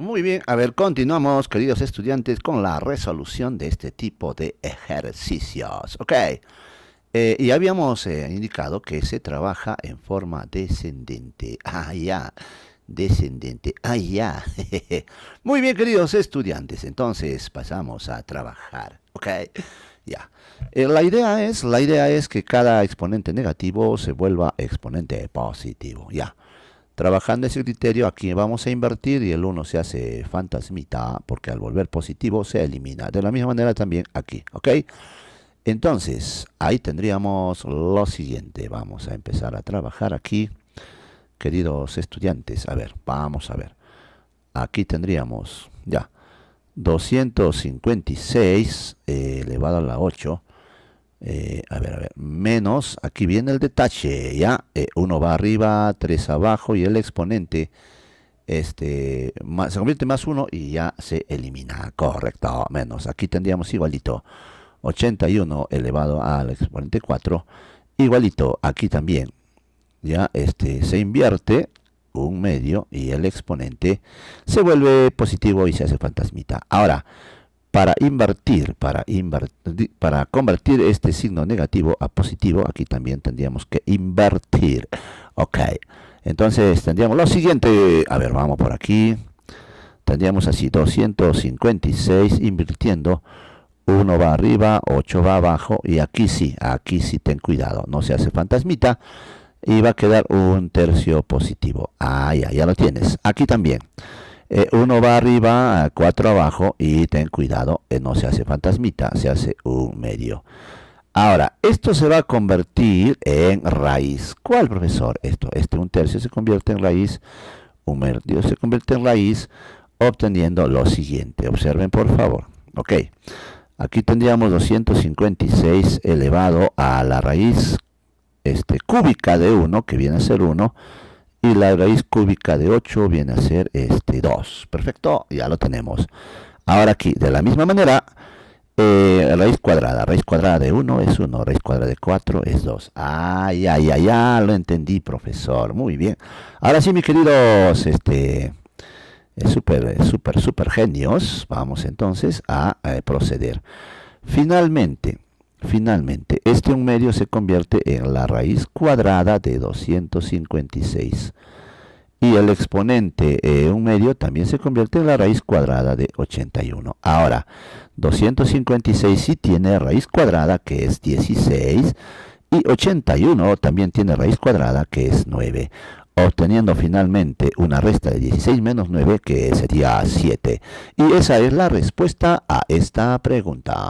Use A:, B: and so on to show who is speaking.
A: Muy bien, a ver, continuamos, queridos estudiantes, con la resolución de este tipo de ejercicios. Ok, eh, y habíamos eh, indicado que se trabaja en forma descendente. Ah, ya, descendente. Ah, ya. Muy bien, queridos estudiantes, entonces pasamos a trabajar. Ok, ya. Eh, la, idea es, la idea es que cada exponente negativo se vuelva exponente positivo. Ya. Trabajando ese criterio, aquí vamos a invertir y el 1 se hace fantasmita, porque al volver positivo se elimina. De la misma manera también aquí, ¿ok? Entonces, ahí tendríamos lo siguiente. Vamos a empezar a trabajar aquí, queridos estudiantes. A ver, vamos a ver. Aquí tendríamos, ya, 256 eh, elevado a la 8 eh, a ver, a ver, menos, aquí viene el detalle, ¿ya? Eh, uno va arriba, tres abajo y el exponente este, se convierte más uno y ya se elimina, correcto, menos, aquí tendríamos igualito, 81 elevado al exponente 4, igualito, aquí también, ya, este, se invierte un medio y el exponente se vuelve positivo y se hace fantasmita. Ahora, para invertir, para, invertir, para convertir este signo negativo a positivo, aquí también tendríamos que invertir. Ok, entonces tendríamos lo siguiente, a ver, vamos por aquí. Tendríamos así 256 invirtiendo, uno va arriba, 8 va abajo y aquí sí, aquí sí ten cuidado, no se hace fantasmita y va a quedar un tercio positivo. Ah, ya, ya lo tienes. Aquí también. Eh, uno va arriba, cuatro abajo y ten cuidado, eh, no se hace fantasmita, se hace un medio. Ahora, esto se va a convertir en raíz. ¿Cuál, profesor? Esto, este un tercio se convierte en raíz, un medio se convierte en raíz, obteniendo lo siguiente. Observen, por favor. Ok, aquí tendríamos 256 elevado a la raíz este, cúbica de 1, que viene a ser 1, y la raíz cúbica de 8 viene a ser este 2. Perfecto, ya lo tenemos. Ahora aquí, de la misma manera, eh, raíz cuadrada. Raíz cuadrada de 1 es 1, raíz cuadrada de 4 es 2. Ay, ay, ay, ya lo entendí, profesor. Muy bien. Ahora sí, mis queridos, este, eh, súper, eh, súper, súper genios, vamos entonces a proceder. Finalmente, Finalmente, este 1 medio se convierte en la raíz cuadrada de 256 y el exponente 1 eh, un medio también se convierte en la raíz cuadrada de 81. Ahora, 256 sí tiene raíz cuadrada que es 16 y 81 también tiene raíz cuadrada que es 9, obteniendo finalmente una resta de 16 menos 9 que sería 7. Y esa es la respuesta a esta pregunta.